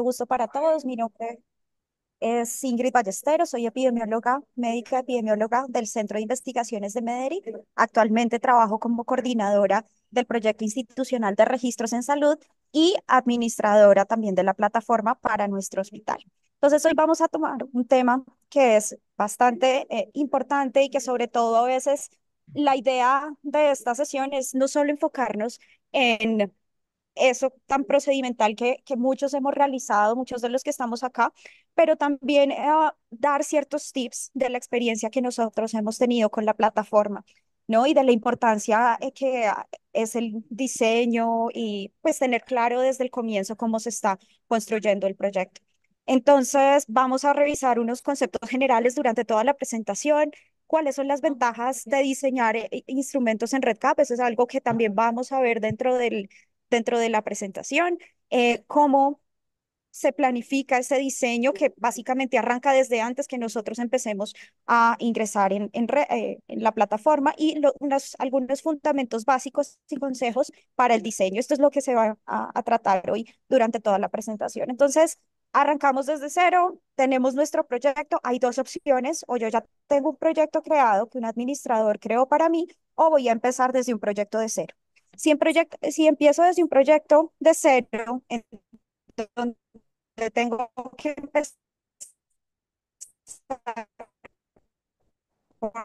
Gusto para todos. Mi nombre es Ingrid Ballesteros, soy epidemióloga, médica epidemióloga del Centro de Investigaciones de Medellín. Actualmente trabajo como coordinadora del proyecto institucional de registros en salud y administradora también de la plataforma para nuestro hospital. Entonces hoy vamos a tomar un tema que es bastante eh, importante y que sobre todo a veces la idea de esta sesión es no solo enfocarnos en eso tan procedimental que, que muchos hemos realizado, muchos de los que estamos acá, pero también eh, dar ciertos tips de la experiencia que nosotros hemos tenido con la plataforma, ¿no? Y de la importancia eh, que es el diseño y pues tener claro desde el comienzo cómo se está construyendo el proyecto. Entonces, vamos a revisar unos conceptos generales durante toda la presentación, cuáles son las ventajas de diseñar eh, instrumentos en RedCap. Eso es algo que también vamos a ver dentro del, dentro de la presentación, eh, cómo se planifica ese diseño que básicamente arranca desde antes que nosotros empecemos a ingresar en, eh, la plataforma y algunos fundamentos básicos y consejos para el diseño. Esto es lo que se va a tratar hoy durante toda la presentación. Entonces, arrancamos desde cero, tenemos nuestro proyecto, hay dos opciones, o yo ya tengo un proyecto creado que un administrador creó para mí, o voy a empezar desde un proyecto de cero. Si, proyecto, si empiezo desde un proyecto de cero, donde tengo que empezar a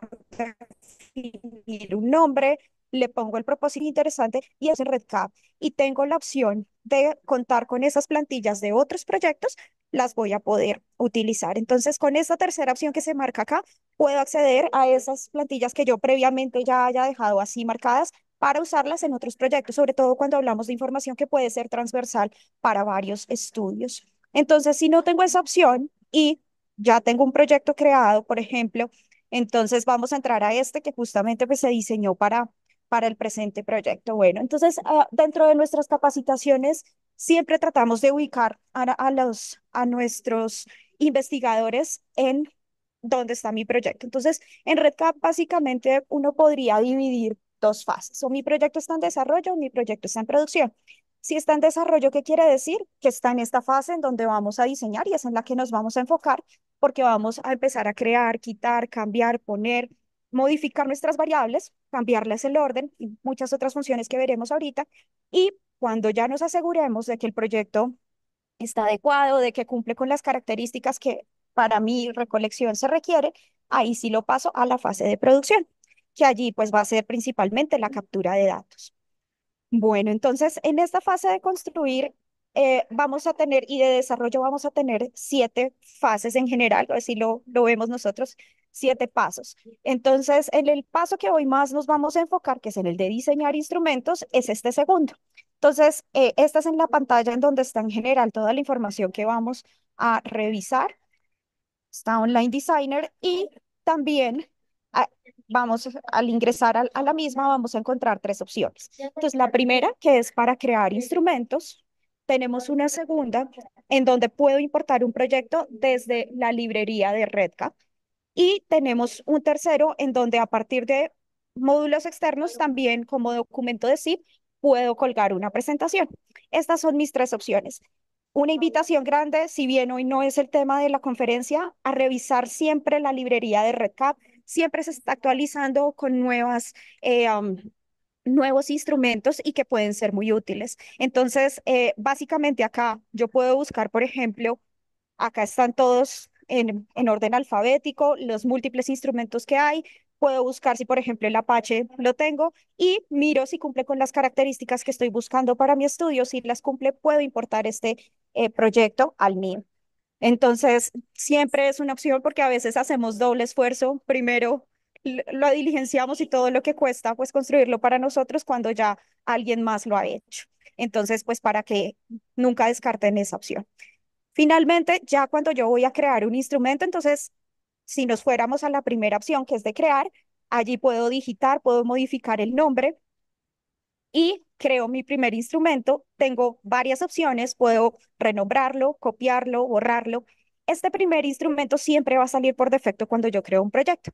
definir un nombre, le pongo el propósito interesante y es el RedCap. Y tengo la opción de contar con esas plantillas de otros proyectos, las voy a poder utilizar. Entonces, con esta tercera opción que se marca acá, puedo acceder a esas plantillas que yo previamente ya haya dejado así marcadas para usarlas en otros proyectos, sobre todo cuando hablamos de información que puede ser transversal para varios estudios. Entonces, si no tengo esa opción y ya tengo un proyecto creado, por ejemplo, entonces vamos a entrar a este que justamente pues, se diseñó para, para el presente proyecto. Bueno, entonces ah, dentro de nuestras capacitaciones siempre tratamos de ubicar a, los, a nuestros investigadores en dónde está mi proyecto. Entonces, en RedCap básicamente uno podría dividir dos fases. O mi proyecto está en desarrollo, mi proyecto está en producción. Si está en desarrollo, ¿qué quiere decir? Que está en esta fase en donde vamos a diseñar y es en la que nos vamos a enfocar porque vamos a empezar a crear, quitar, cambiar, poner, modificar nuestras variables, cambiarles el orden y muchas otras funciones que veremos ahorita. Y cuando ya nos aseguremos de que el proyecto está adecuado, de que cumple con las características que para mi recolección se requiere, ahí sí lo paso a la fase de producción que allí pues va a ser principalmente la captura de datos. Bueno, entonces en esta fase de construir eh, vamos a tener y de desarrollo vamos a tener siete fases en general, o así lo, lo vemos nosotros, siete pasos. Entonces, en el paso que hoy más nos vamos a enfocar, que es en el de diseñar instrumentos, es este segundo. Entonces, eh, esta es en la pantalla en donde está en general toda la información que vamos a revisar. Está Online Designer y también ah, vamos al ingresar a, la misma, vamos a encontrar tres opciones. Entonces, la primera, que es para crear instrumentos, tenemos una segunda en donde puedo importar un proyecto desde la librería de Redcap y tenemos un tercero en donde a partir de módulos externos también como documento de zip puedo colgar una presentación. Estas son mis tres opciones. Una invitación grande, si bien hoy no es el tema de la conferencia, a revisar siempre la librería de Redcap, siempre se está actualizando con nuevas... Eh, nuevos instrumentos y que pueden ser muy útiles. Entonces, eh, básicamente acá yo puedo buscar, por ejemplo, acá están todos en, orden alfabético, los múltiples instrumentos que hay. Puedo buscar si, por ejemplo, el Apache lo tengo y miro si cumple con las características que estoy buscando para mi estudio. Si las cumple, puedo importar este eh, proyecto al mío. Entonces, siempre es una opción porque a veces hacemos doble esfuerzo. Primero, lo diligenciamos y todo lo que cuesta, pues construirlo para nosotros cuando ya alguien más lo ha hecho. Entonces, pues para que nunca descarten esa opción. Finalmente, ya cuando yo voy a crear un instrumento, entonces, si nos fuéramos a la primera opción, que es de crear, allí puedo digitar, puedo modificar el nombre, y creo mi primer instrumento. Tengo varias opciones, puedo renombrarlo, copiarlo, borrarlo. Este primer instrumento siempre va a salir por defecto cuando yo creo un proyecto.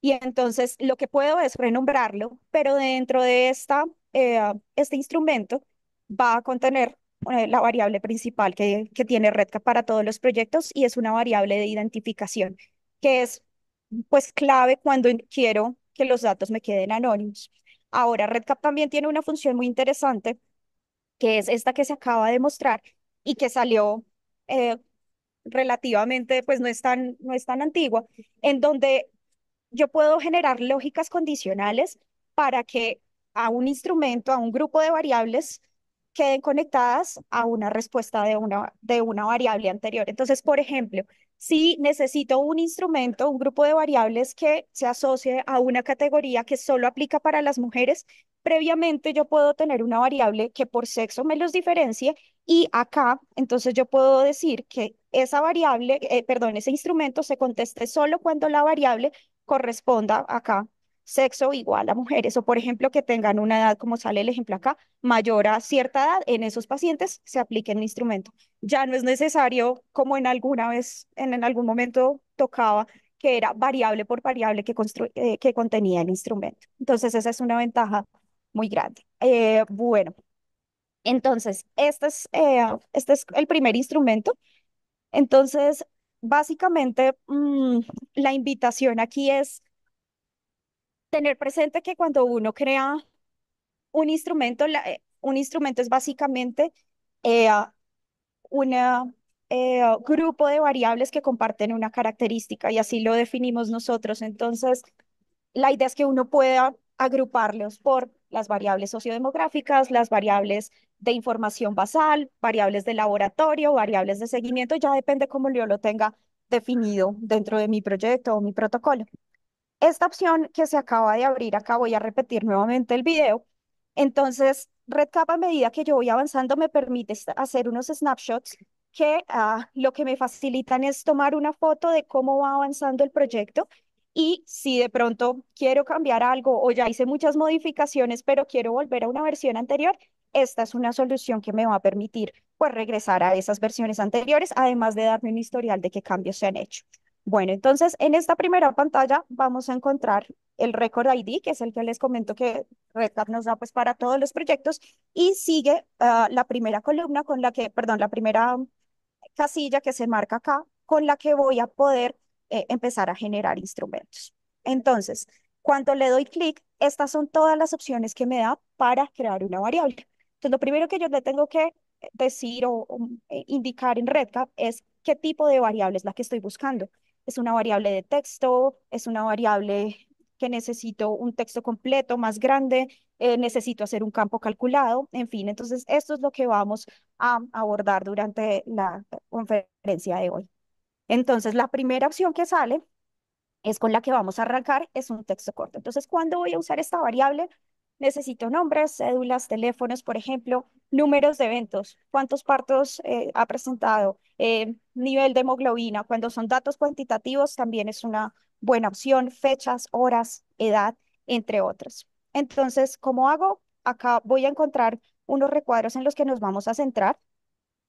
Y entonces lo que puedo es renombrarlo, pero dentro de esta, eh, este instrumento va a contener eh, la variable principal que, que tiene Redcap para todos los proyectos y es una variable de identificación, que es pues clave cuando quiero que los datos me queden anónimos. Ahora, RedCap también tiene una función muy interesante, que es esta que se acaba de mostrar y que salió eh, relativamente, pues no es, tan, no es tan antigua, en donde yo puedo generar lógicas condicionales para que a un instrumento, a un grupo de variables, queden conectadas a una respuesta de una, de una variable anterior. Entonces, por ejemplo, si necesito un instrumento, un grupo de variables que se asocie a una categoría que solo aplica para las mujeres, previamente yo puedo tener una variable que por sexo me los diferencie y acá, entonces yo puedo decir que esa variable, eh, perdón, ese instrumento se conteste solo cuando la variable corresponda acá sexo igual a mujeres o, por ejemplo, que tengan una edad, como sale el ejemplo acá, mayor a cierta edad, en esos pacientes se aplique el instrumento. Ya no es necesario, como en alguna vez, en, algún momento tocaba, que era variable por variable que, eh, que contenía el instrumento. Entonces, esa es una ventaja muy grande. Eh, bueno, entonces, este es, eh, este es el primer instrumento. Entonces, básicamente, mm, la invitación aquí es tener presente que cuando uno crea un instrumento, eh, un instrumento es básicamente eh, un eh, grupo de variables que comparten una característica y así lo definimos nosotros. Entonces, la idea es que uno pueda agruparlos por las variables sociodemográficas, las variables de información basal, variables de laboratorio, variables de seguimiento, ya depende cómo yo lo tenga definido dentro de mi proyecto o mi protocolo. Esta opción que se acaba de abrir, acá voy a repetir nuevamente el video. Entonces, RedCap a medida que yo voy avanzando me permite hacer unos snapshots que ah, lo que me facilitan es tomar una foto de cómo va avanzando el proyecto y si de pronto quiero cambiar algo o ya hice muchas modificaciones, pero quiero volver a una versión anterior, esta es una solución que me va a permitir pues regresar a esas versiones anteriores, además de darme un historial de qué cambios se han hecho. Bueno, entonces en esta primera pantalla vamos a encontrar el Record ID, que es el que les comento que RedCap nos da pues para todos los proyectos, y sigue ah, la primera columna con la que, perdón, la primera casilla que se marca acá, con la que voy a poder eh, empezar a generar instrumentos. Entonces, cuando le doy clic, estas son todas las opciones que me da para crear una variable. Entonces, lo primero que yo le tengo que eh, decir o, eh, indicar en RedCap es qué tipo de variable es la que estoy buscando es una variable de texto, es una variable que necesito un texto completo más grande, eh, necesito hacer un campo calculado, en fin, entonces esto es lo que vamos a abordar durante la conferencia de hoy. Entonces, la primera opción que sale es con la que vamos a arrancar, es un texto corto. Entonces, cuando voy a usar esta variable? Necesito nombres, cédulas, teléfonos, por ejemplo, números de eventos, cuántos partos eh, ha presentado, eh, nivel de hemoglobina. Cuando son datos cuantitativos, también es una buena opción, fechas, horas, edad, entre otros. Entonces, ¿cómo hago? Acá voy a encontrar unos recuadros en los que nos vamos a centrar.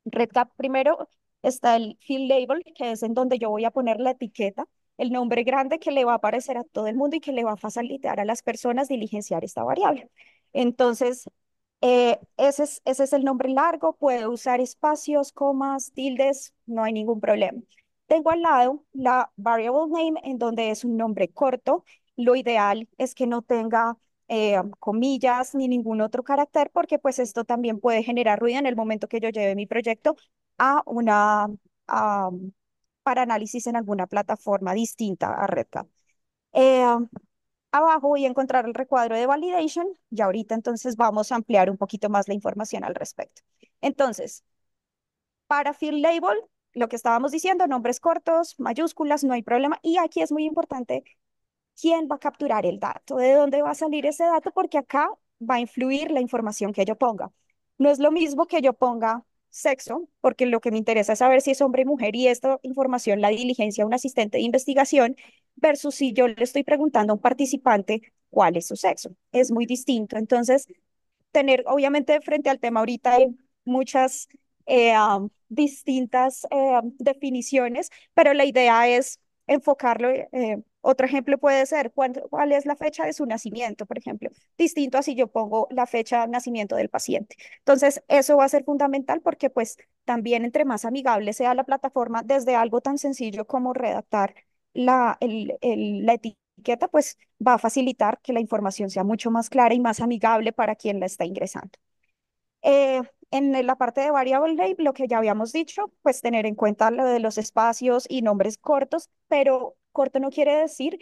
Recap, primero está el field label, que es en donde yo voy a poner la etiqueta, el nombre grande que le va a aparecer a todo el mundo y que le va a facilitar a las personas diligenciar esta variable. Entonces, eh, ese, es, ese es el nombre largo, puede usar espacios, comas, tildes, no hay ningún problema. Tengo al lado la variable name en donde es un nombre corto. Lo ideal es que no tenga eh, comillas ni ningún otro carácter porque pues esto también puede generar ruido en el momento que yo lleve mi proyecto a una, para análisis en alguna plataforma distinta a RedCap. Eh, abajo voy a encontrar el recuadro de validation y ahorita entonces vamos a ampliar un poquito más la información al respecto. Entonces, para field label, lo que estábamos diciendo, nombres cortos, mayúsculas, no hay problema. Y aquí es muy importante quién va a capturar el dato, de dónde va a salir ese dato, porque acá va a influir la información que yo ponga. No es lo mismo que yo ponga sexo, porque lo que me interesa es saber si es hombre y mujer y esta información la diligencia un asistente de investigación versus si yo le estoy preguntando a un participante cuál es su sexo. Es muy distinto. Entonces, tener, obviamente, frente al tema ahorita hay muchas eh, distintas eh, definiciones, pero la idea es enfocarlo. Eh, otro ejemplo puede ser cuál es la fecha de su nacimiento, por ejemplo, distinto a si yo pongo la fecha de nacimiento del paciente. Entonces, eso va a ser fundamental porque pues también entre más amigable sea la plataforma desde algo tan sencillo como redactar la, etiqueta pues va a facilitar que la información sea mucho más clara y más amigable para quien la está ingresando. Eh, en la parte de variable Label, lo que ya habíamos dicho, pues tener en cuenta lo de los espacios y nombres cortos, pero corto no quiere decir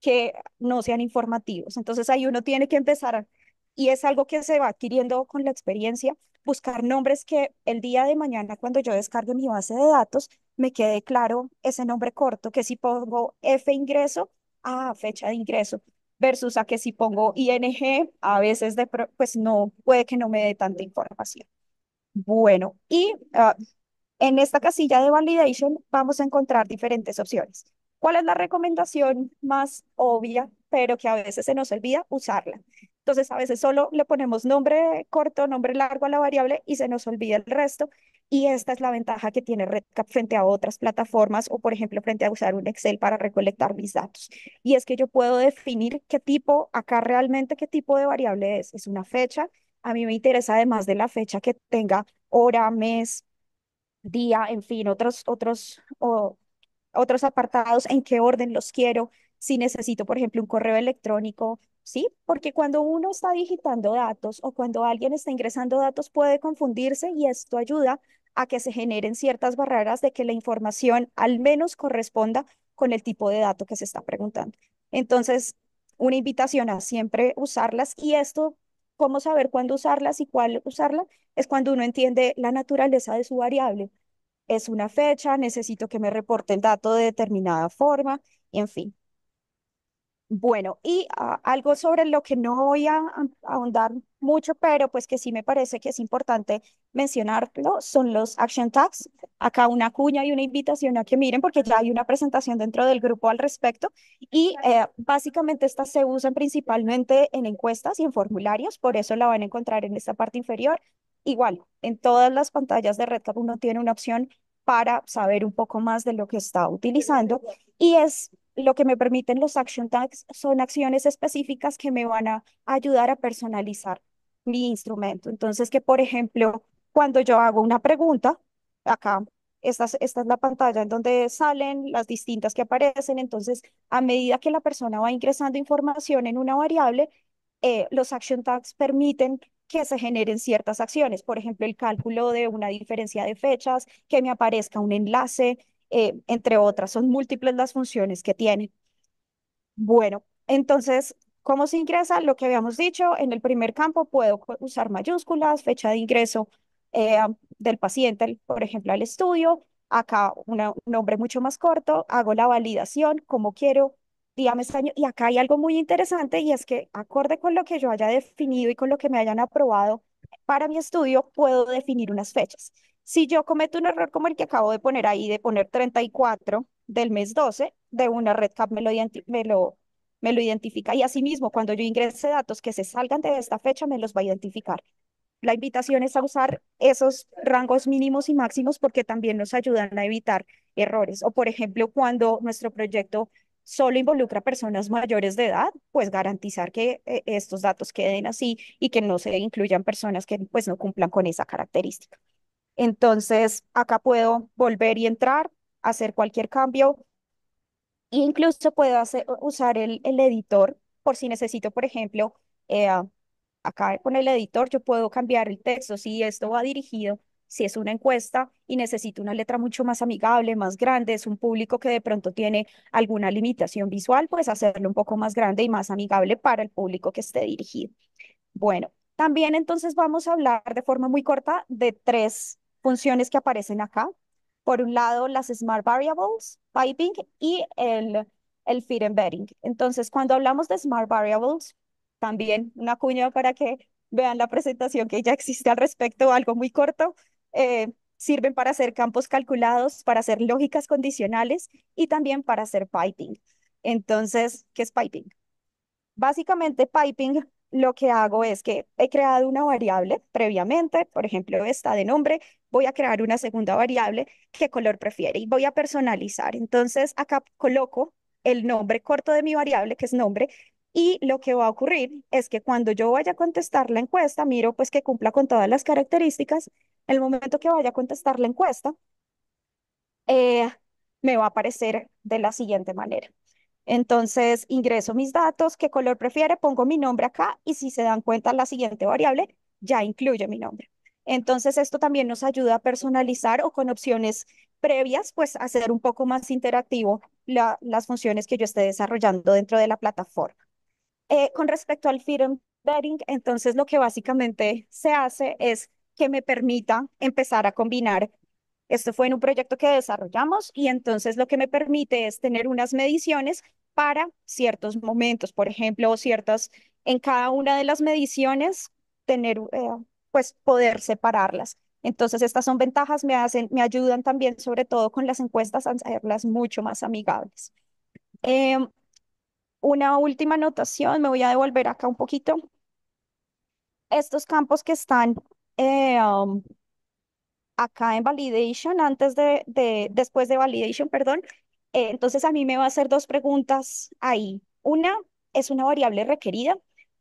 que no sean informativos. Entonces ahí uno tiene que empezar, y es algo que se va adquiriendo con la experiencia, buscar nombres que el día de mañana cuando yo descargue mi base de datos me quede claro ese nombre corto, que si pongo F ingreso, a ah, fecha de ingreso, versus a que si pongo ING, a veces de, pues no, puede que no me dé tanta información. Bueno, y ah, en esta casilla de validation vamos a encontrar diferentes opciones. ¿Cuál es la recomendación más obvia, pero que a veces se nos olvida usarla? Entonces, a veces solo le ponemos nombre corto, nombre largo a la variable y se nos olvida el resto y esta es la ventaja que tiene RedCap frente a otras plataformas o, por ejemplo, frente a usar un Excel para recolectar mis datos. Y es que yo puedo definir qué tipo, acá realmente qué tipo de variable es. Es una fecha. A mí me interesa además de la fecha que tenga hora, mes, día, en fin, otros, otros, o, otros apartados, en qué orden los quiero, si necesito, por ejemplo, un correo electrónico ¿sí? Porque cuando uno está digitando datos o cuando alguien está ingresando datos puede confundirse y esto ayuda a que se generen ciertas barreras de que la información al menos corresponda con el tipo de dato que se está preguntando. Entonces, una invitación a siempre usarlas y esto, cómo saber cuándo usarlas y cuál usarlas, es cuando uno entiende la naturaleza de su variable. Es una fecha, necesito que me reporte el dato de determinada forma, en fin. Bueno, y ah, algo sobre lo que no voy a ahondar mucho, pero pues que sí me parece que es importante mencionarlo, son los action tags. Acá una cuña y una invitación a que miren, porque ya hay una presentación dentro del grupo al respecto. Y eh, básicamente estas se usan principalmente en encuestas y en formularios, por eso la van a encontrar en esta parte inferior. Igual, en todas las pantallas de RedCap uno tiene una opción para saber un poco más de lo que está utilizando. Y es lo que me permiten los action tags son acciones específicas que me van a ayudar a personalizar mi instrumento. Entonces, que por ejemplo, cuando yo hago una pregunta, acá, esta es, esta es la pantalla en donde salen las distintas que aparecen, entonces, a medida que la persona va ingresando información en una variable, eh, los action tags permiten que se generen ciertas acciones, por ejemplo, el cálculo de una diferencia de fechas, que me aparezca un enlace, eh, entre otras. Son múltiples las funciones que tienen Bueno, entonces, ¿cómo se ingresa? Lo que habíamos dicho, en el primer campo puedo usar mayúsculas, fecha de ingreso eh, del paciente, por ejemplo, al estudio. Acá un nombre mucho más corto, hago la validación, como quiero, día, este año. Y acá hay algo muy interesante y es que acorde con lo que yo haya definido y con lo que me hayan aprobado para mi estudio, puedo definir unas fechas. Si yo cometo un error como el que acabo de poner ahí, de poner 34 del mes 12, de una RedCap me lo, me lo, identifica. Y asimismo, cuando yo ingrese datos que se salgan de esta fecha, me los va a identificar. La invitación es a usar esos rangos mínimos y máximos porque también nos ayudan a evitar errores. O, por ejemplo, cuando nuestro proyecto solo involucra personas mayores de edad, pues garantizar que eh, estos datos queden así y que no se incluyan personas que pues no cumplan con esa característica. Entonces, acá puedo volver y entrar, hacer cualquier cambio. incluso puedo hacer, usar el, editor por si necesito, por ejemplo, eh, ah, acá con el editor yo puedo cambiar el texto. Si esto va dirigido, si es una encuesta y necesito una letra mucho más amigable, más grande, es un público que de pronto tiene alguna limitación visual, pues hacerlo un poco más grande y más amigable para el público que esté dirigido. Bueno, también entonces vamos a hablar de forma muy corta de tres funciones que aparecen acá. Por un lado, las Smart Variables, Piping y el, el Embedding. Entonces, cuando hablamos de Smart Variables, también una cuña para que vean la presentación que ya existe al respecto, algo muy corto. Eh, sirven para hacer campos calculados, para hacer lógicas condicionales y también para hacer piping. Entonces, ¿qué es piping? Básicamente, piping lo que hago es que he creado una variable previamente, por ejemplo, esta de nombre, voy a crear una segunda variable, qué color prefiere, y voy a personalizar. Entonces, acá coloco el nombre corto de mi variable, que es nombre, y lo que va a ocurrir es que cuando yo vaya a contestar la encuesta, miro pues que cumpla con todas las características, el momento que vaya a contestar la encuesta, eh, me va a aparecer de la siguiente manera. Entonces ingreso mis datos, qué color prefiere, pongo mi nombre acá y si se dan cuenta la siguiente variable ya incluye mi nombre. Entonces esto también nos ayuda a personalizar o con opciones previas, pues hacer un poco más interactivo las funciones que yo esté desarrollando dentro de la plataforma. Eh, con respecto al firm embedding, entonces lo que básicamente se hace es que me permita empezar a combinar esto fue en un proyecto que desarrollamos y entonces lo que me permite es tener unas mediciones para ciertos momentos, por ejemplo, o ciertas, en cada una de las mediciones, tener, eh, pues poder separarlas. Entonces, estas son ventajas, me, hacen, me ayudan también, sobre todo con las encuestas, a hacerlas mucho más amigables. Em, una última anotación, me voy a devolver acá un poquito. Estos campos que están eh, um, acá en validation, antes de, después de validation, perdón. Eh, entonces a mí me va a hacer dos preguntas ahí. Una, ¿es una variable requerida?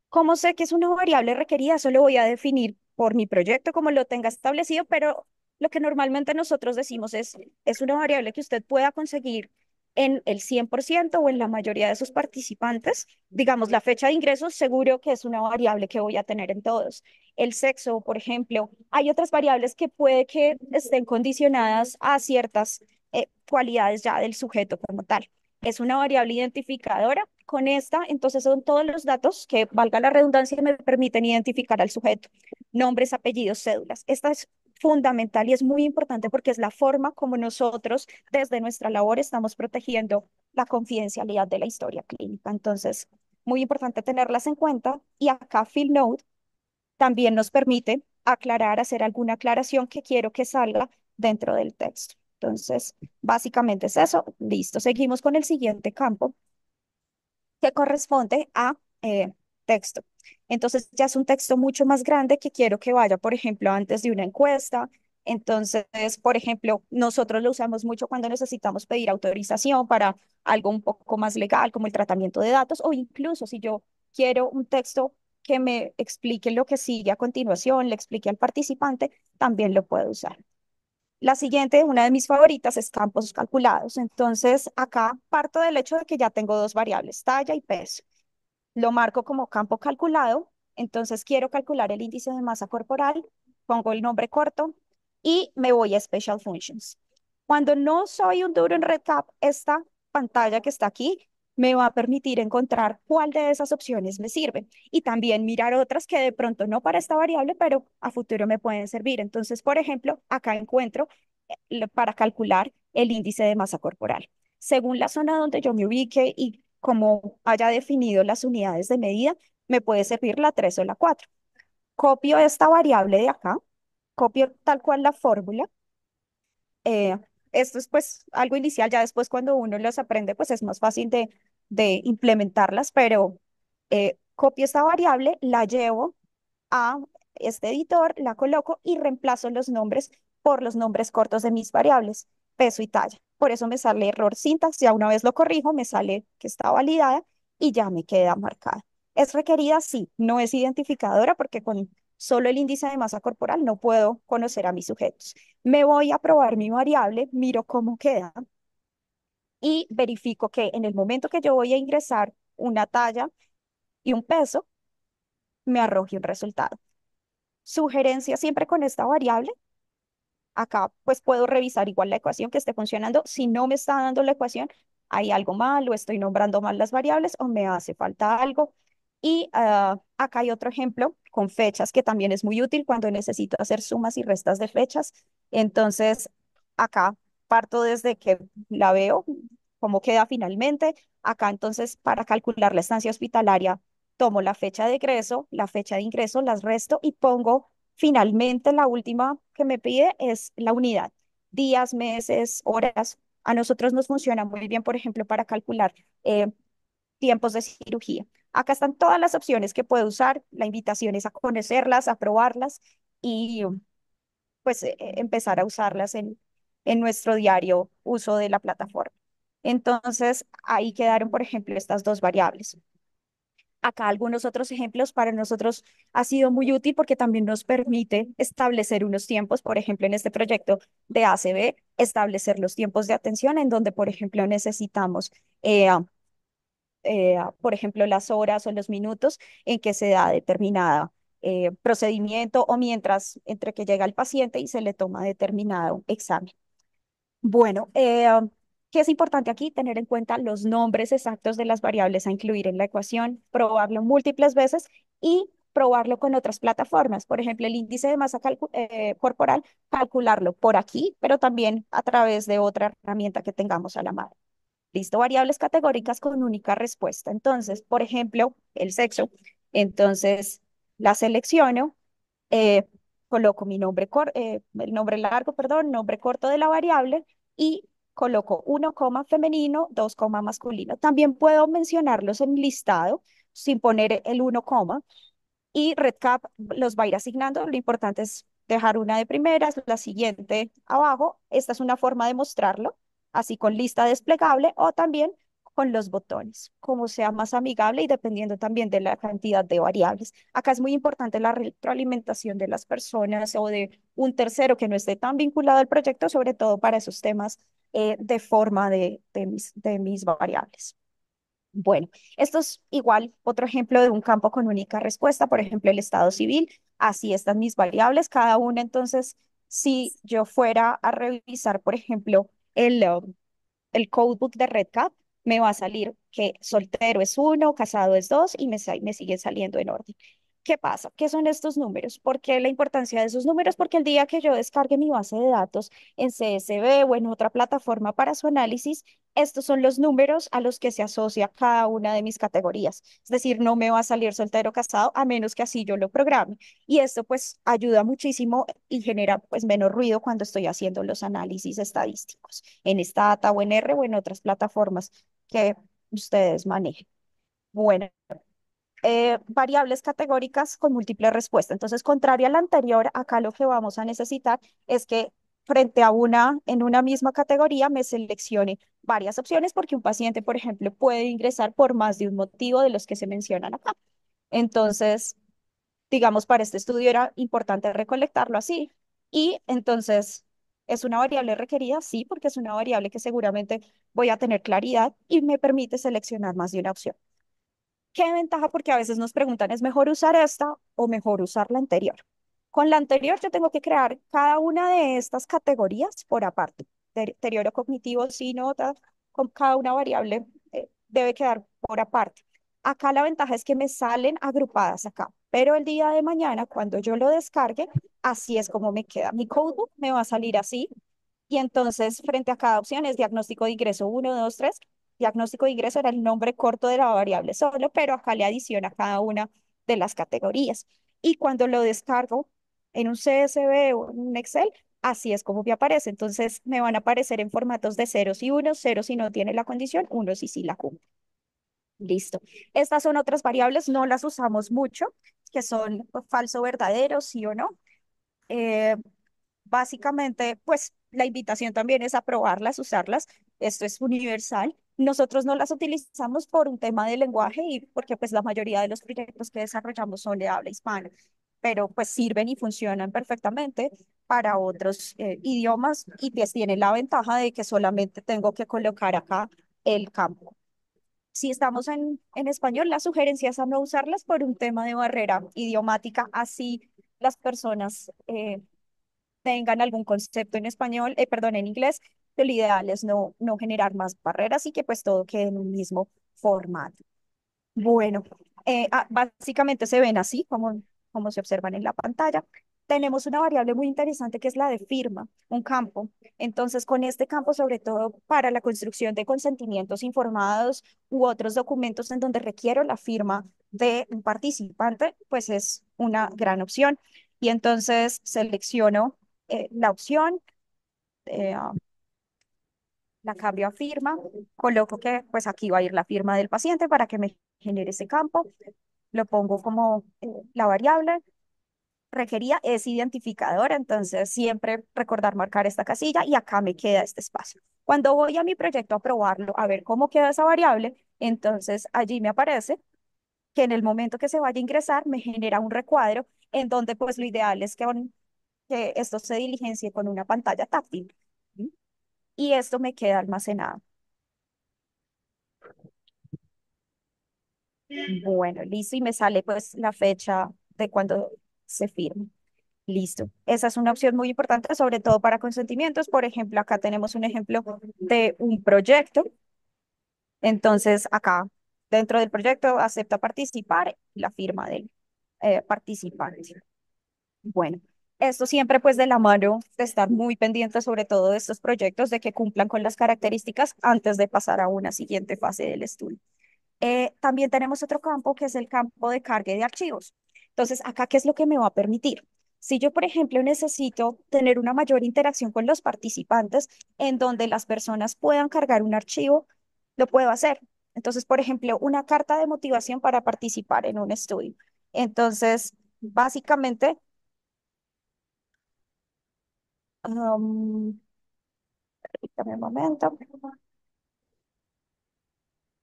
¿Cómo sé que es una variable requerida? Eso lo voy a definir por mi proyecto como lo tenga establecido, pero lo que normalmente nosotros decimos es, es una variable que usted pueda conseguir en el 100% o en la mayoría de sus participantes. Digamos, la fecha de ingresos seguro que es una variable que voy a tener en todos. El sexo, por ejemplo. Hay otras variables que puede que estén condicionadas a ciertas eh, cualidades ya del sujeto como tal. Es una variable identificadora. Con esta, entonces son todos los datos que, valga la redundancia, me permiten identificar al sujeto. Nombres, apellidos, cédulas. Esta es fundamental y es muy importante porque es la forma como nosotros desde nuestra labor estamos protegiendo la confidencialidad de la historia clínica. Entonces, muy importante tenerlas en cuenta y acá Note, también nos permite aclarar, hacer alguna aclaración que quiero que salga dentro del texto. Entonces, básicamente es eso. Listo, seguimos con el siguiente campo que corresponde a eh, texto. Entonces ya es un texto mucho más grande que quiero que vaya, por ejemplo, antes de una encuesta. Entonces, por ejemplo, nosotros lo usamos mucho cuando necesitamos pedir autorización para algo un poco más legal, como el tratamiento de datos, o incluso si yo quiero un texto que me explique lo que sigue a continuación, le explique al participante, también lo puedo usar. La siguiente, una de mis favoritas, es campos calculados. Entonces, acá parto del hecho de que ya tengo dos variables, talla y peso lo marco como campo calculado, entonces quiero calcular el índice de masa corporal, pongo el nombre corto y me voy a Special Functions. Cuando no soy un duro en RETAP, esta pantalla que está aquí me va a permitir encontrar cuál de esas opciones me sirve y también mirar otras que de pronto no para esta variable, pero a futuro me pueden servir. Entonces, por ejemplo, acá encuentro eh, para calcular el índice de masa corporal. Según la zona donde yo me ubique y como haya definido las unidades de medida, me puede servir la 3 o la 4. Copio esta variable de acá, copio tal cual la fórmula. Eh, esto es pues algo inicial, ya después cuando uno los aprende, pues es más fácil de, de implementarlas, pero eh, copio esta variable, la llevo a este editor, la coloco y reemplazo los nombres por los nombres cortos de mis variables, peso y talla por eso me sale error si a una vez lo corrijo, me sale que está validada y ya me queda marcada. ¿Es requerida? Sí, no es identificadora porque con solo el índice de masa corporal no puedo conocer a mis sujetos. Me voy a probar mi variable, miro cómo queda y verifico que en el momento que yo voy a ingresar una talla y un peso, me arroje un resultado. Sugerencia siempre con esta variable, acá pues puedo revisar igual la ecuación que esté funcionando. Si no me está dando la ecuación, hay algo mal o estoy nombrando mal las variables o me hace falta algo. Y ah, acá hay otro ejemplo con fechas que también es muy útil cuando necesito hacer sumas y restas de fechas. Entonces, acá parto desde que la veo, cómo queda finalmente. Acá entonces, para calcular la estancia hospitalaria, tomo la fecha de egreso, la fecha de ingreso, las resto y pongo Finalmente, la última que me pide es la unidad, días, meses, horas. A nosotros nos funciona muy bien, por ejemplo, para calcular eh, tiempos de cirugía. Acá están todas las opciones que puede usar. La invitación es a conocerlas, a probarlas y pues e, e, empezar a usarlas en nuestro diario uso de la plataforma. Entonces, ahí quedaron, por ejemplo, estas dos variables acá algunos otros ejemplos para nosotros ha sido muy útil porque también nos permite establecer unos tiempos, por ejemplo, en este proyecto de ACB, establecer los tiempos de atención en donde, por ejemplo, necesitamos, eh, ah, eh, ah, por ejemplo, las horas o los minutos en que se da determinada eh, procedimiento o mientras entre que llega el paciente y se le toma determinado examen. Bueno, ah, que es importante aquí tener en cuenta los nombres exactos de las variables a incluir en la ecuación, probarlo múltiples veces y probarlo con otras plataformas. Por ejemplo, el índice de masa eh, corporal, calcularlo por aquí, pero también a través de otra herramienta que tengamos a la mano. Listo, variables categóricas con única respuesta. Entonces, por ejemplo, el sexo. Entonces, la selecciono, eh, coloco mi nombre, cor eh, el nombre largo, perdón, nombre corto de la variable y coloco 1, femenino, 2, masculino. También puedo mencionarlos en listado sin poner el 1, y RedCap los va a ir asignando. Lo importante es dejar una de primeras, la siguiente abajo. Esta es una forma de mostrarlo, así con lista desplegable o también con los botones, como sea más amigable y dependiendo también de la cantidad de variables. Acá es muy importante la retroalimentación de las personas o de un tercero que no esté tan vinculado al proyecto, sobre todo para esos temas eh, de forma de, mis, variables. Bueno, esto es igual otro ejemplo de un campo con única respuesta, por ejemplo, el estado civil. Así están mis variables, cada una. Entonces, si yo fuera a revisar, por ejemplo, el, um, el codebook de RedCap, me va a salir que soltero es uno, casado es dos y me, sigue saliendo en orden. ¿Qué pasa? ¿Qué son estos números? ¿Por qué la importancia de esos números? Porque el día que yo descargue mi base de datos en CSV o en otra plataforma para su análisis, estos son los números a los que se asocia cada una de mis categorías. Es decir, no me va a salir soltero casado a menos que así yo lo programe. Y esto pues ayuda muchísimo y genera pues menos ruido cuando estoy haciendo los análisis estadísticos en Stata o en R o en otras plataformas que ustedes manejen. Bueno, eh, variables categóricas con múltiples respuestas. Entonces, contrario a la anterior, acá lo que vamos a necesitar es que frente a una, en una misma categoría, me seleccione varias opciones porque un paciente, por ejemplo, puede ingresar por más de un motivo de los que se mencionan acá. Entonces, digamos, para este estudio era importante recolectarlo así. Y entonces, ¿es una variable requerida? Sí, porque es una variable que seguramente voy a tener claridad y me permite seleccionar más de una opción. ¿Qué ventaja? Porque a veces nos preguntan, ¿es mejor usar esta o mejor usar la anterior? Con la anterior yo tengo que crear cada una de estas categorías por aparte. Deterioro cognitivo, sí, no, con cada una variable eh, debe quedar por aparte. Acá la ventaja es que me salen agrupadas acá, pero el día de mañana cuando yo lo descargue, así es como me queda. Mi codebook me va a salir así y entonces frente a cada opción es diagnóstico de ingreso 1, 2, 3, diagnóstico de ingreso era el nombre corto de la variable solo, pero acá le adiciona cada una de las categorías. Y cuando lo descargo en un CSV o en un Excel, así es como me aparece. Entonces me van a aparecer en formatos de ceros y unos, ceros si no tiene la condición, unos y si sí la cumple. Listo. Estas son otras variables, no las usamos mucho, que son falso, verdadero, sí o no. Eh, básicamente, pues la invitación también es a probarlas, usarlas. Esto es universal. Nosotros no las utilizamos por un tema de lenguaje y porque pues la mayoría de los proyectos que desarrollamos son de habla hispana, pero pues sirven y funcionan perfectamente para otros eh, idiomas y pues tienen la ventaja de que solamente tengo que colocar acá el campo. Si estamos en, en español, las sugerencias es a no usarlas por un tema de barrera idiomática, así las personas eh, tengan algún concepto en español, eh, perdón, en inglés, pero lo ideal es no, no generar más barreras y que pues todo quede en un mismo formato. Bueno, eh, ah, básicamente se ven así como, como se observan en la pantalla. Tenemos una variable muy interesante que es la de firma, un campo. Entonces, con este campo, sobre todo para la construcción de consentimientos informados u otros documentos en donde requiero la firma de un participante, pues es una gran opción. Y entonces selecciono eh, la opción, eh, la cambio a firma, coloco que pues aquí va a ir la firma del paciente para que me genere ese campo, lo pongo como eh, la variable, requería es identificador, entonces siempre recordar marcar esta casilla y acá me queda este espacio. Cuando voy a mi proyecto a probarlo, a ver cómo queda esa variable, entonces allí me aparece que en el momento que se vaya a ingresar me genera un recuadro en donde pues lo ideal es que, que esto se diligencie con una pantalla táctil y esto me queda almacenado. Bueno, listo, y me sale pues la fecha de cuando se firma. Listo. Esa es una opción muy importante, sobre todo para consentimientos. Por ejemplo, acá tenemos un ejemplo de un proyecto. Entonces, acá dentro del proyecto acepta participar la firma del eh, participante. Bueno, esto siempre pues de la mano de estar muy pendiente sobre todo de estos proyectos, de que cumplan con las características antes de pasar a una siguiente fase del estudio. Eh, también tenemos otro campo que es el campo de carga de archivos. Entonces, acá, ¿qué es lo que me va a permitir? Si yo, por ejemplo, necesito tener una mayor interacción con los participantes en donde las personas puedan cargar un archivo, lo puedo hacer. Entonces, por ejemplo, una carta de motivación para participar en un estudio. Entonces, básicamente momento.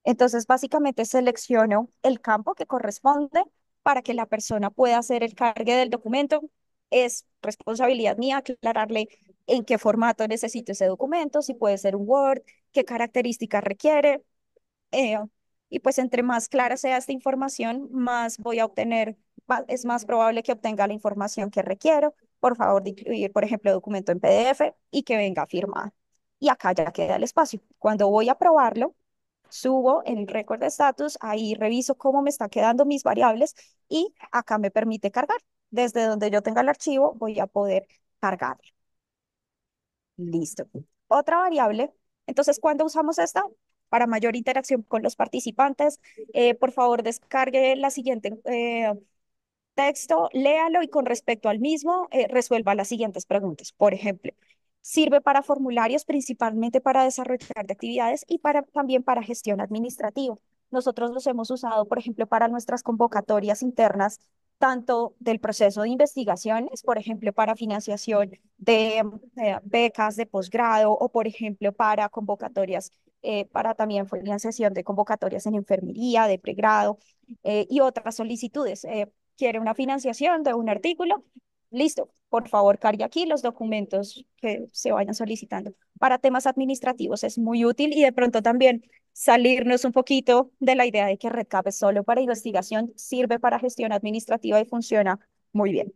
Entonces, básicamente selecciono el campo que corresponde para que la persona pueda hacer el cargue del documento. Es responsabilidad mía aclararle en qué formato necesito ese documento, si puede ser un Word, qué características requiere. Eh, y pues entre más clara sea esta información, más voy a obtener, es más probable que obtenga la información que requiero por favor de incluir, por ejemplo, documento en PDF y que venga firmado. Y acá ya queda el espacio. Cuando voy a probarlo, subo en el récord de estatus, ahí reviso cómo me están quedando mis variables y acá me permite cargar. Desde donde yo tenga el archivo voy a poder cargar. Listo. Otra variable. Entonces, ¿cuándo usamos esta? Para mayor interacción con los participantes. Eh, por favor, descargue la siguiente eh, texto, léalo y con respecto al mismo, eh, resuelva las siguientes preguntas. Por ejemplo, sirve para formularios, principalmente para desarrollar actividades y para, también para gestión administrativa. Nosotros los hemos usado, por ejemplo, para nuestras convocatorias internas, tanto del proceso de investigaciones, por ejemplo, para financiación de eh, becas de posgrado o, por ejemplo, para convocatorias, eh, para también financiación de convocatorias en enfermería, de pregrado y otras solicitudes quiere una financiación de un artículo, listo, por favor cargue aquí los documentos que se vayan solicitando. Para temas administrativos es muy útil y de pronto también salirnos un poquito de la idea de que REDCap es solo para investigación, sirve para gestión administrativa y funciona muy bien.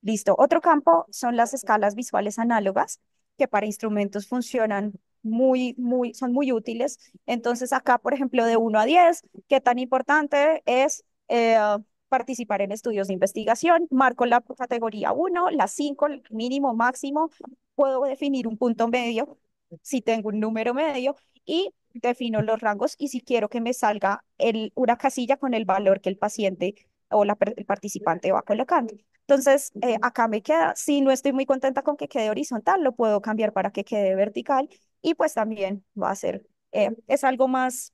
Listo. Otro campo son las escalas visuales análogas, que para instrumentos funcionan muy, muy, son muy útiles. Entonces acá, por ejemplo, de 1 a 10, ¿qué tan importante es eh, participar en estudios de investigación, marco la categoría 1, la 5, el mínimo, máximo, puedo definir un punto medio, si tengo un número medio, y defino los rangos y si quiero que me salga el, una casilla con el valor que el paciente o el participante va colocando. Entonces, eh, acá me queda, si no estoy muy contenta con que quede horizontal, lo puedo cambiar para que quede vertical y pues también va a ser, eh, es algo más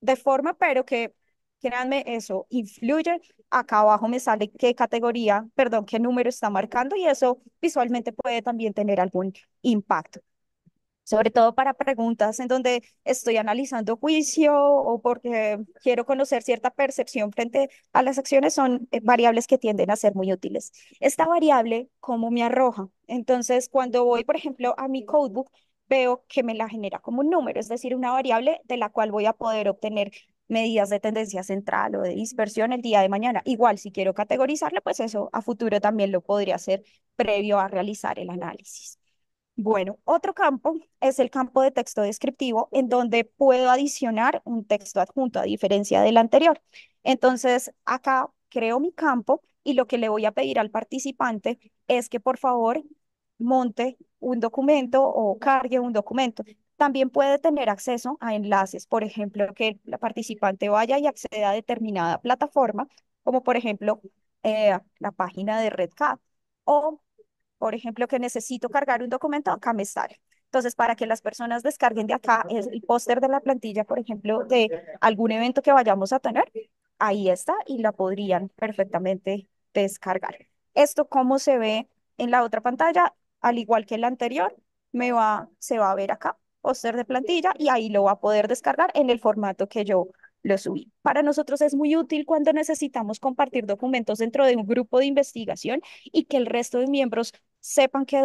de forma, pero que créanme, eso influye. Acá abajo me sale qué categoría, perdón, qué número está marcando y eso visualmente puede también tener algún impacto. Sobre todo para preguntas en donde estoy analizando juicio o porque quiero conocer cierta percepción frente a las acciones, son eh, variables que tienden a ser muy útiles. Esta variable, ¿cómo me arroja? Entonces, cuando voy, por ejemplo, a mi codebook, veo que me la genera como un número, es decir, una variable de la cual voy a poder obtener medidas de tendencia central o de dispersión el día de mañana. Igual, si quiero categorizarlo, pues eso a futuro también lo podría hacer previo a realizar el análisis. Bueno, otro campo es el campo de texto descriptivo, en donde puedo adicionar un texto adjunto, a diferencia del anterior. Entonces, acá creo mi campo y lo que le voy a pedir al participante es que por favor monte un documento o cargue un documento. También puede tener acceso a enlaces, por ejemplo, que la participante vaya y acceda a determinada plataforma, como por ejemplo eh, la página de RedCap, o por ejemplo que necesito cargar un documento, acá me sale. Entonces, para que las personas descarguen de acá el póster de la plantilla, por ejemplo, de algún evento que vayamos a tener, ahí está y la podrían perfectamente descargar. Esto como se ve en la otra pantalla, al igual que en la anterior, me va, se va a ver acá o de plantilla y ahí lo va a poder descargar en el formato que yo lo subí. Para nosotros es muy útil cuando necesitamos compartir documentos dentro de un grupo de investigación y que el resto de miembros sepan que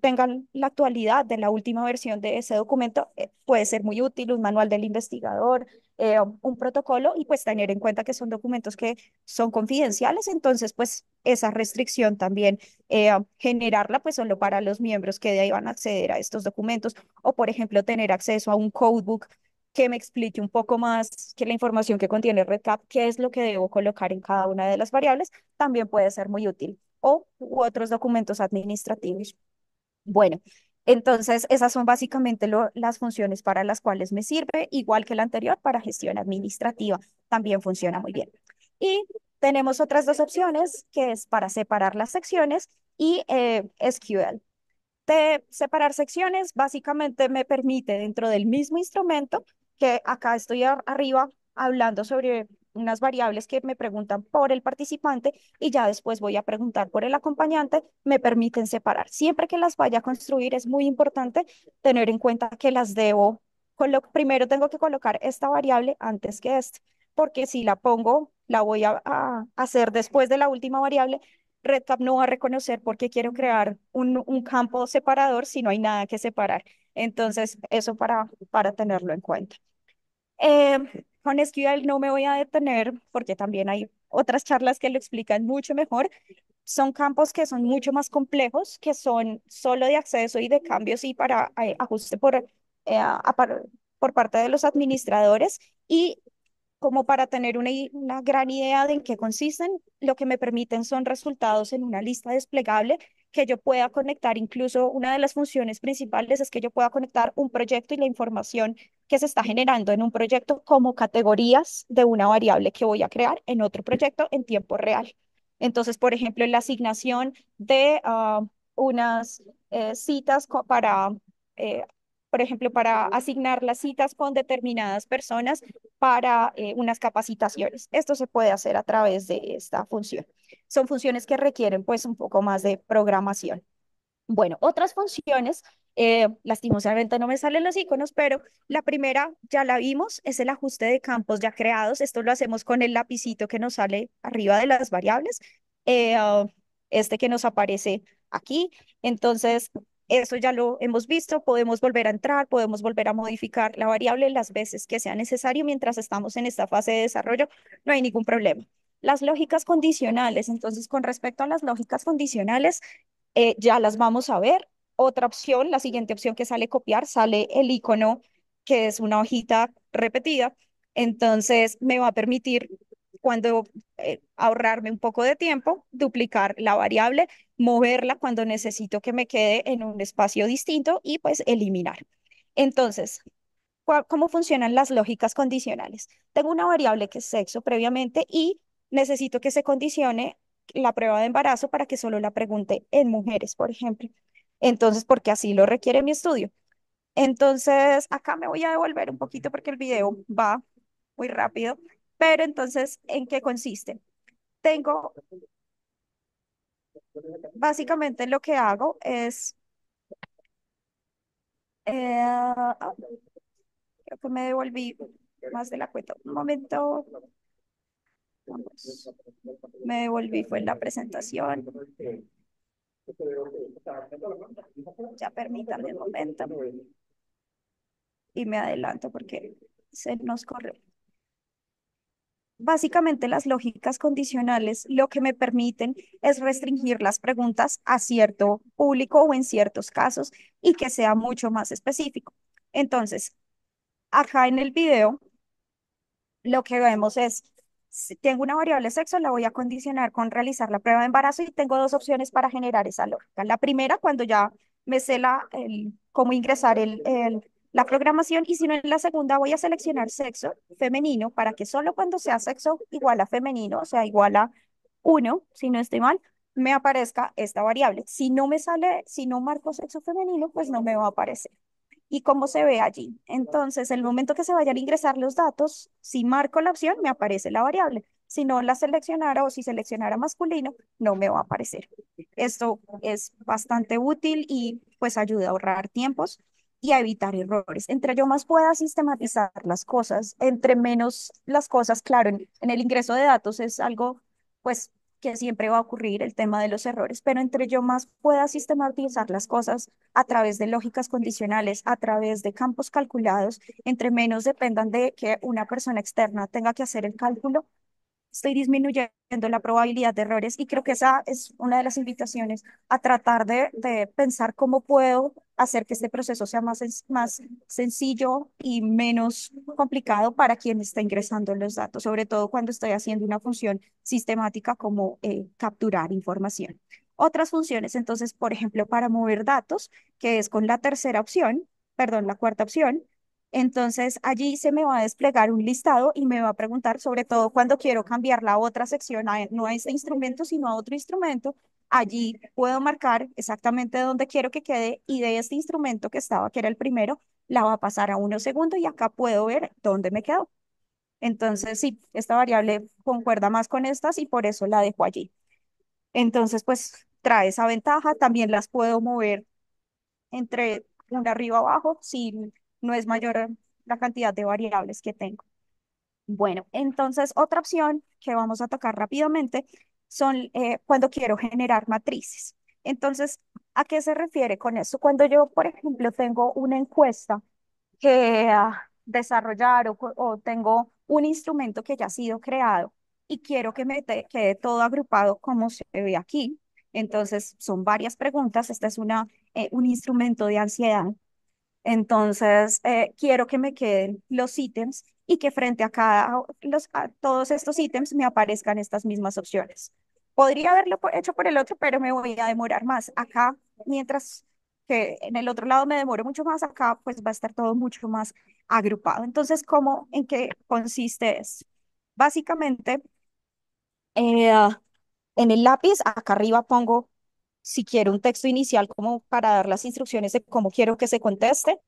tengan la actualidad de la última versión de ese documento. Eh, puede ser muy útil un manual del investigador, eh, un protocolo y pues tener en cuenta que son documentos que son confidenciales, entonces pues esa restricción también eh, generarla pues solo para los miembros que de ahí van a acceder a estos documentos o por ejemplo tener acceso a un codebook que me explique un poco más que la información que contiene REDCap, qué es lo que debo colocar en cada una de las variables, también puede ser muy útil o otros documentos administrativos. Bueno, entonces, esas son básicamente las funciones para las cuales me sirve, igual que la anterior para gestión administrativa. También funciona muy bien. Y tenemos otras dos opciones, que es para separar las secciones y eh, SQL. De separar secciones, básicamente me permite dentro del mismo instrumento, que acá estoy arriba hablando sobre unas variables que me preguntan por el participante y ya después voy a preguntar por el acompañante, me permiten separar. Siempre que las vaya a construir es muy importante tener en cuenta que las debo, primero tengo que colocar esta variable antes que esta, porque si la pongo, la voy a, hacer después de la última variable, RedCap no va a reconocer porque quiero crear un, campo separador si no hay nada que separar. Entonces, eso para, para tenerlo en cuenta. Em, con SQL no me voy a detener porque también hay otras charlas que lo explican mucho mejor. Son campos que son mucho más complejos, que son solo de acceso y de cambios y para eh, ajuste por, eh, por parte de los administradores. Y como para tener una, una gran idea de en qué consisten, lo que me permiten son resultados en una lista desplegable que yo pueda conectar, incluso una de las funciones principales es que yo pueda conectar un proyecto y la información que se está generando en un proyecto como categorías de una variable que voy a crear en otro proyecto en tiempo real. Entonces, por ejemplo, la asignación de ah, unas eh, citas para eh, por ejemplo, para asignar las citas con determinadas personas, para eh, unas capacitaciones. Esto se puede hacer a través de esta función. Son funciones que requieren pues un poco más de programación. Bueno, otras funciones, eh, lastimosamente no me salen los iconos, pero la primera ya la vimos, es el ajuste de campos ya creados. Esto lo hacemos con el lapicito que nos sale arriba de las variables, eh, este que nos aparece aquí. Entonces, eso ya lo hemos visto, podemos volver a entrar, podemos volver a modificar la variable las veces que sea necesario mientras estamos en esta fase de desarrollo, no hay ningún problema. Las lógicas condicionales, entonces con respecto a las lógicas condicionales, eh, ya las vamos a ver. Otra opción, la siguiente opción que sale copiar, sale el icono que es una hojita repetida, entonces me va a permitir cuando eh, ahorrarme un poco de tiempo, duplicar la variable moverla cuando necesito que me quede en un espacio distinto y pues eliminar. Entonces, ¿cómo funcionan las lógicas condicionales? Tengo una variable que es sexo previamente y necesito que se condicione la prueba de embarazo para que solo la pregunte en mujeres, por ejemplo. Entonces, porque así lo requiere mi estudio. Entonces, acá me voy a devolver un poquito porque el video va muy rápido, pero entonces, ¿en qué consiste? Tengo básicamente lo que hago es... Eh, ah, creo que me devolví más de la cuenta. Un momento. Me devolví, fue en la presentación. Ya permítanme un momento. Y me adelanto porque se nos corre. Básicamente las lógicas condicionales lo que me permiten es restringir las preguntas a cierto público o en ciertos casos y que sea mucho más específico. Entonces, acá en el video, lo que vemos es, si tengo una variable sexo, la voy a condicionar con realizar la prueba de embarazo y tengo dos opciones para generar esa lógica. La primera, cuando ya me sé el, cómo ingresar el, el la programación y si no en la segunda voy a seleccionar sexo femenino para que solo cuando sea sexo igual a femenino, o sea, igual a uno, si no estoy mal, me aparezca esta variable. Si no me sale, si no marco sexo femenino, pues no me va a aparecer. Y cómo se ve allí. Entonces, el momento que se vayan a ingresar los datos, si marco la opción, me aparece la variable. Si no la seleccionara o si seleccionara masculino, no me va a aparecer. Esto es bastante útil y pues ayuda a ahorrar tiempos y a evitar errores. Entre yo más pueda sistematizar las cosas, entre menos las cosas, claro, en, el ingreso de datos es algo pues que siempre va a ocurrir el tema de los errores, pero entre yo más pueda sistematizar las cosas a través de lógicas condicionales, a través de campos calculados, entre menos dependan de que una persona externa tenga que hacer el cálculo, estoy disminuyendo la probabilidad de errores y creo que esa es una de las invitaciones a tratar de, pensar cómo puedo hacer que este proceso sea más, más sencillo y menos complicado para quien está ingresando los datos, sobre todo cuando estoy haciendo una función sistemática como eh, capturar información. Otras funciones, entonces, por ejemplo, para mover datos, que es con la tercera opción, perdón, la cuarta opción, entonces allí se me va a desplegar un listado y me va a preguntar sobre todo cuando quiero cambiar la otra sección no a ese instrumento, sino a otro instrumento. Allí puedo marcar exactamente dónde quiero que quede y de este instrumento que estaba, que era el primero, la va a pasar a uno segundo y acá puedo ver dónde me quedó. Entonces, sí, esta variable concuerda más con estas y por eso la dejo allí. Entonces, pues trae esa ventaja. También las puedo mover entre una arriba abajo. sin no es mayor la cantidad de variables que tengo. Bueno, entonces otra opción que vamos a tocar rápidamente son eh, cuando quiero generar matrices. Entonces, ¿a qué se refiere con eso? Cuando yo, por ejemplo, tengo una encuesta que ah, desarrollar o, tengo un instrumento que ya ha sido creado y quiero que me quede todo agrupado como se ve aquí. Entonces, son varias preguntas. Este es una, eh, un instrumento de ansiedad entonces, eh, quiero que me queden los ítems y que frente a cada los, todos estos ítems me aparezcan estas mismas opciones. Podría haberlo hecho por el otro, pero me voy a demorar más. Acá, mientras que en el otro lado me demoro mucho más, acá pues va a estar todo mucho más agrupado. Entonces, ¿cómo, en qué consiste esto? Básicamente, eh, en el lápiz, acá arriba pongo si quiero un texto inicial como para dar las instrucciones de cómo quiero que se conteste,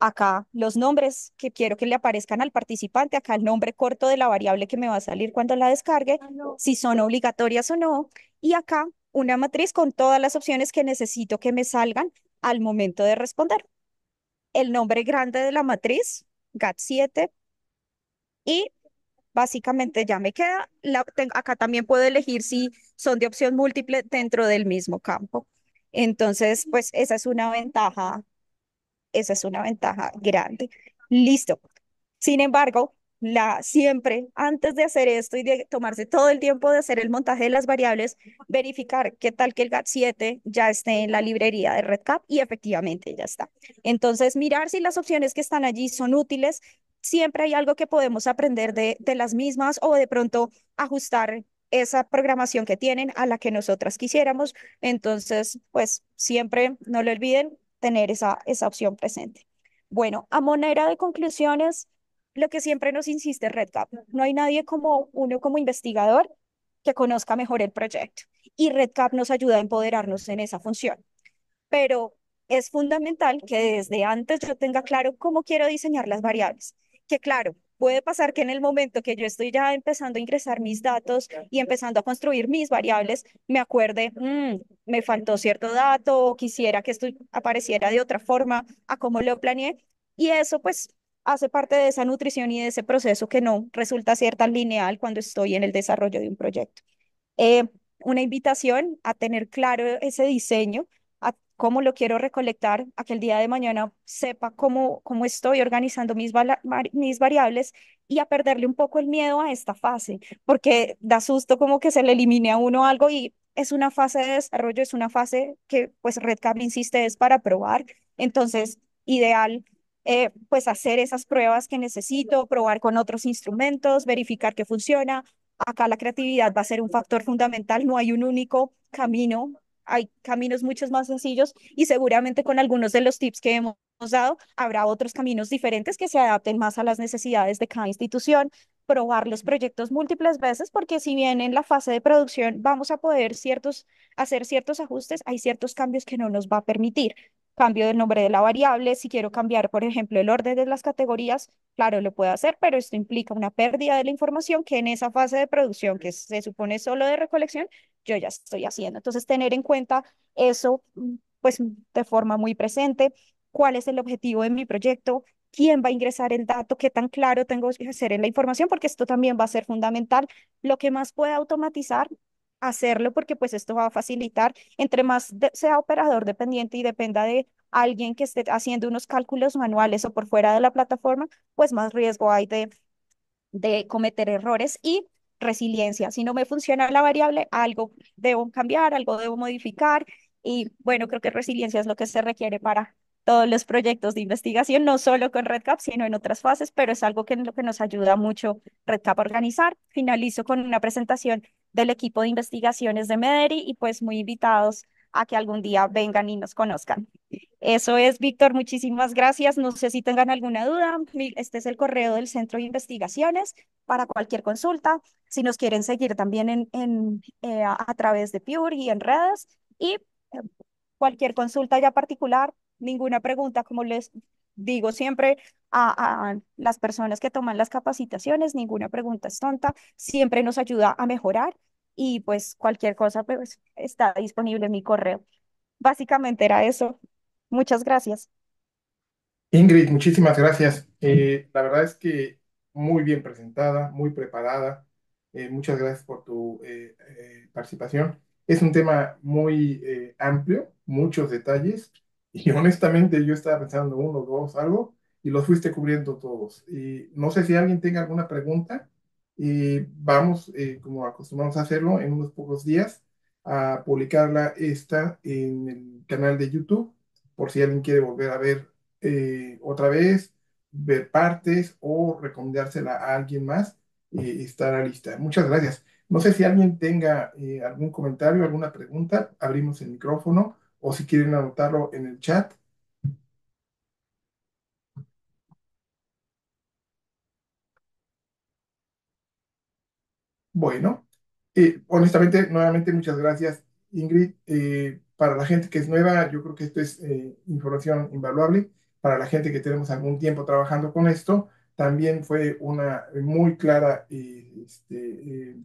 acá los nombres que quiero que le aparezcan al participante, acá el nombre corto de la variable que me va a salir cuando la descargue, ah, si son obligatorias o no, y acá una matriz con todas las opciones que necesito que me salgan al momento de responder. El nombre grande de la matriz, GAT7, y básicamente ya me queda. La, acá también puedo elegir si son de opción múltiple dentro del mismo campo. Entonces, pues esa es una ventaja, esa es una ventaja grande. Listo. Sin embargo, la, siempre antes de hacer esto y de tomarse todo el tiempo de hacer el montaje de las variables, verificar qué tal que el GAT7 ya esté en la librería de RedCap y efectivamente ya está. Entonces, mirar si las opciones que están allí son útiles siempre hay algo que podemos aprender de, las mismas o de pronto ajustar esa programación que tienen a la que nosotras quisiéramos. Entonces, pues siempre, no lo olviden, tener esa, esa opción presente. Bueno, a manera de conclusiones, lo que siempre nos insiste RedCap, no hay nadie como uno como investigador que conozca mejor el proyecto y RedCap nos ayuda a empoderarnos en esa función. Pero es fundamental que desde antes yo tenga claro cómo quiero diseñar las variables, que claro, puede pasar que en el momento que yo estoy ya empezando a ingresar mis datos y empezando a construir mis variables, me acuerde, mm, me faltó cierto dato o quisiera que esto apareciera de otra forma a como lo planeé. Y eso pues hace parte de esa nutrición y de ese proceso que no resulta ser lineal cuando estoy en el desarrollo de un proyecto. Eh, una invitación a tener claro ese diseño, cómo lo quiero recolectar, a que el día de mañana sepa cómo, cómo estoy organizando mis, mis variables y a perderle un poco el miedo a esta fase, porque da susto como que se le elimine a uno algo y es una fase de desarrollo, es una fase que pues RedCap insiste es para probar, entonces ideal eh, pues hacer esas pruebas que necesito, probar con otros instrumentos, verificar que funciona. Acá la creatividad va a ser un factor fundamental, no hay un único camino hay caminos muchos más sencillos y seguramente con algunos de los tips que hemos dado habrá otros caminos diferentes que se adapten más a las necesidades de cada institución, probar los proyectos múltiples veces porque si bien en la fase de producción vamos a poder ciertos, hacer ciertos ajustes, hay ciertos cambios que no nos va a permitir cambio del nombre de la variable, si quiero cambiar, por ejemplo, el orden de las categorías, claro, lo puedo hacer, pero esto implica una pérdida de la información que en esa fase de producción, que se supone solo de recolección, yo ya estoy haciendo. Entonces, tener en cuenta eso, pues, de forma muy presente, cuál es el objetivo de mi proyecto, quién va a ingresar el dato, qué tan claro tengo que hacer en la información, porque esto también va a ser fundamental. Lo que más pueda automatizar, hacerlo porque pues esto va a facilitar, entre más sea operador dependiente y dependa de alguien que esté haciendo unos cálculos manuales o por fuera de la plataforma, pues más riesgo hay de, de cometer errores y resiliencia. Si no me funciona la variable, algo debo cambiar, algo debo modificar y bueno, creo que resiliencia es lo que se requiere para todos los proyectos de investigación, no solo con RedCap, sino en otras fases, pero es algo que, lo que nos ayuda mucho RedCap a organizar. Finalizo con una presentación del equipo de investigaciones de Mederi y pues muy invitados a que algún día vengan y nos conozcan. Eso es, Víctor, muchísimas gracias. No sé si tengan alguna duda. Este es el correo del Centro de Investigaciones para cualquier consulta. Si nos quieren seguir también en, eh, a través de Pure y en redes y eh, cualquier consulta ya particular, ninguna pregunta, como les digo siempre a, las personas que toman las capacitaciones, ninguna pregunta es tonta, siempre nos ayuda a mejorar y pues cualquier cosa pues, está disponible en mi correo. Básicamente era eso. Muchas gracias. Ingrid, muchísimas gracias. Eh, la verdad es que muy bien presentada, muy preparada. Eh, muchas gracias por tu eh, participación. Es un tema muy amplio, muchos detalles, y honestamente yo estaba pensando uno, dos, algo, y los fuiste cubriendo todos. Y no sé si alguien tenga alguna pregunta, y vamos, eh, como acostumbramos a hacerlo, en unos pocos días a publicarla esta en el canal de YouTube, por si alguien quiere volver a ver eh, otra vez, ver partes o recomendársela a alguien más, estará lista. Muchas gracias. No sé si alguien tenga eh, algún comentario, alguna pregunta, abrimos el micrófono o si quieren anotarlo en el chat. Bueno, eh, honestamente, nuevamente muchas gracias Ingrid. Eh, para la gente que es nueva, yo creo que esto es eh, información invaluable. Para la gente que tenemos algún tiempo trabajando con esto, también fue una muy clara este,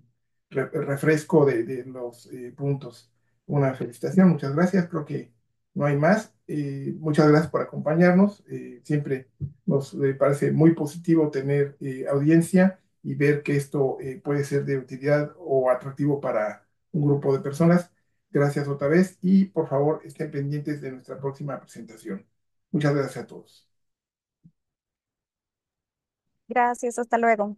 refresco de, de los puntos una felicitación, muchas gracias, creo que no hay más. Eh, muchas gracias por acompañarnos. Eh, siempre nos eh, parece muy positivo tener audiencia y ver que esto puede ser de utilidad o atractivo para un grupo de personas. Gracias otra vez y por favor estén pendientes de nuestra próxima presentación. Muchas gracias a todos. Gracias, hasta luego.